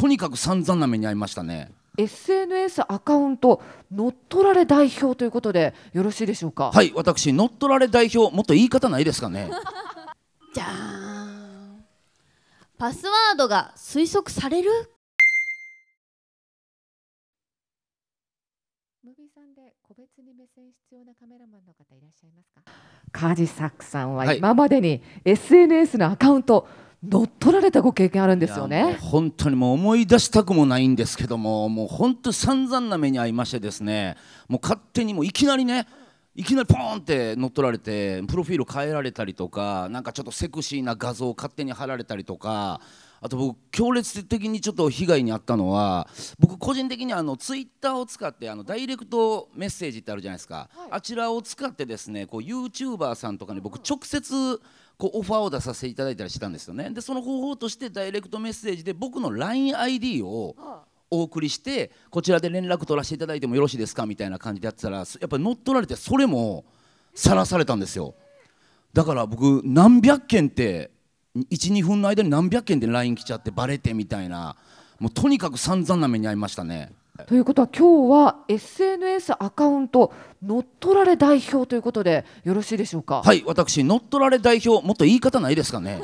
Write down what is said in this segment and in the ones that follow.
とにかく散々な目に遭いましたね SNS アカウント乗っ取られ代表ということでよろしいでしょうかはい私乗っ取られ代表もっと言い方ないですかね じゃーんパスワードが推測されるムビさんで個別に目線必要なカメラマンの方いらっしゃいますかカジサックさんは今までに SNS のアカウント、はい乗っ取られたご経験あるんですよね本当にもう思い出したくもないんですけどももう本当散々な目に遭いましてですねもう勝手にもういきなりねいきなりポーンって乗っ取られてプロフィール変えられたりとかなんかちょっとセクシーな画像を勝手に貼られたりとかあと僕強烈的にちょっと被害に遭ったのは僕個人的にあのツイッターを使ってあのダイレクトメッセージってあるじゃないですか、はい、あちらを使ってですねこう YouTuber さんとかに僕直接こうオファーを出させていただいたりしたんですよねでその方法としてダイレクトメッセージで僕の LINEID をお送りしてこちらで連絡取らせていただいてもよろしいですかみたいな感じでやってたらやっぱり乗っ取られてそれもさらされたんですよだから僕何百件って12分の間に何百件で LINE 来ちゃってバレてみたいなもうとにかく散々な目に遭いましたね。ということは今日は SNS アカウント乗っ取られ代表ということでよろしいでしょうかはい私乗っ取られ代表もっと言い方ないですかね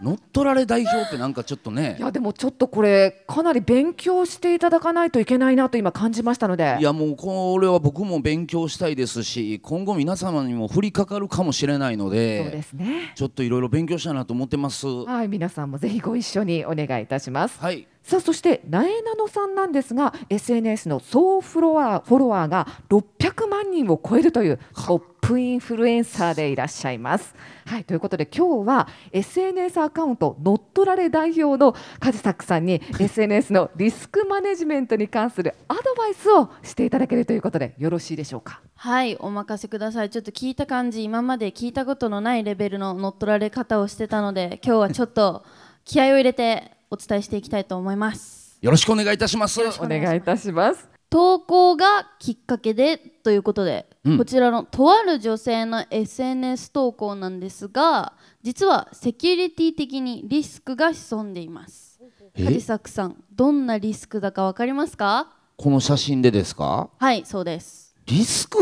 乗っ取られ代表ってなんかちょっとねいやでもちょっとこれかなり勉強していただかないといけないなと今感じましたのでいやもうこれは僕も勉強したいですし今後皆様にも降りかかるかもしれないのでそうですねちょっといろいろ勉強したいなと思ってますはい皆さんもぜひご一緒にお願いいたしますはいさあそしてなえなのさんなんですが SNS の総フロアフォロワーが600万人を超えるというトッププインフルエンサーでいらっしゃいます。はい、ということで今日は SNS アカウント乗っ取られ代表のックさんに SNS のリスクマネジメントに関するアドバイスをしていただけるということでよろしいでしょうか。はい、お任せください。ちょっと聞いた感じ、今まで聞いたことのないレベルの乗っ取られ方をしてたので、今日はちょっと気合を入れてお伝えしていきたいと思います。よろしくお願いいたします。お願いいたします。投稿がきっかけでということでこちらのとある女性の SNS 投稿なんですが実はセキュリティ的にリスクが潜んでいますカジ梶クさんどんなリスクだか分かりますかこの写真でですかはいそうですリスク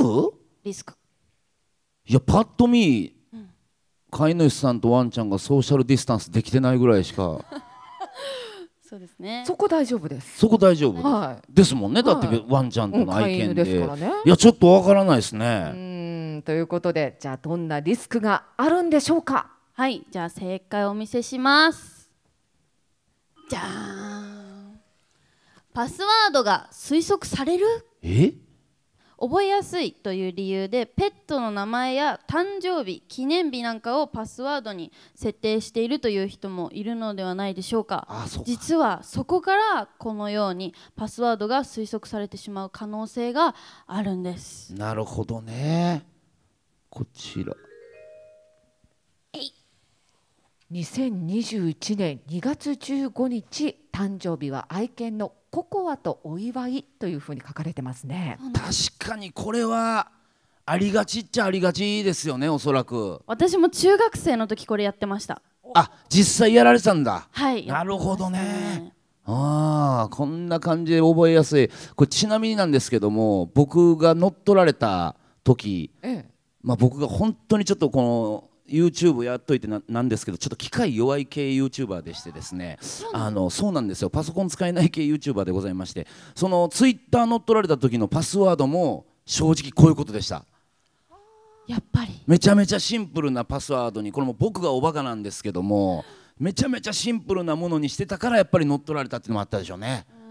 リスクいやパッと見、うん、飼い主さんとワンちゃんがソーシャルディスタンスできてないぐらいしかそうですね。そこ大丈夫です。そこ大丈夫。はい。ですもんね。だってワンちゃんとの愛犬で。すからね。いやちょっとわからないですね。うんということでじゃあどんなリスクがあるんでしょうか。はいじゃあ正解をお見せします。じゃーん。パスワードが推測される。え？覚えやすいという理由でペットの名前や誕生日記念日なんかをパスワードに設定しているという人もいるのではないでしょうか実はそこからこのようにパスワードが推測されてしまう可能性があるんですなるほどねこちら2021年2月15日誕生日は愛犬のココアとお祝いというふうに書かれてますね確かにこれはありがちっちゃありがちですよねおそらく私も中学生の時これやってましたあ実際やられてたんだはいなるほどね、ああこんな感じで覚えやすいこれちなみになんですけども僕が乗っ取られた時、ええ、まあ僕が本当にちょっとこの YouTube やっといてななんですけどちょっと機械弱い系 YouTuber でしてですねあのそうなんですよパソコン使えない系 YouTuber でございましてその Twitter 乗っ取られた時のパスワードも正直こういうことでしたやっぱりめちゃめちゃシンプルなパスワードにこれも僕がおバカなんですけどもめちゃめちゃシンプルなものにしてたからやっぱり乗っ取られたっていうのもあったでしょうね。う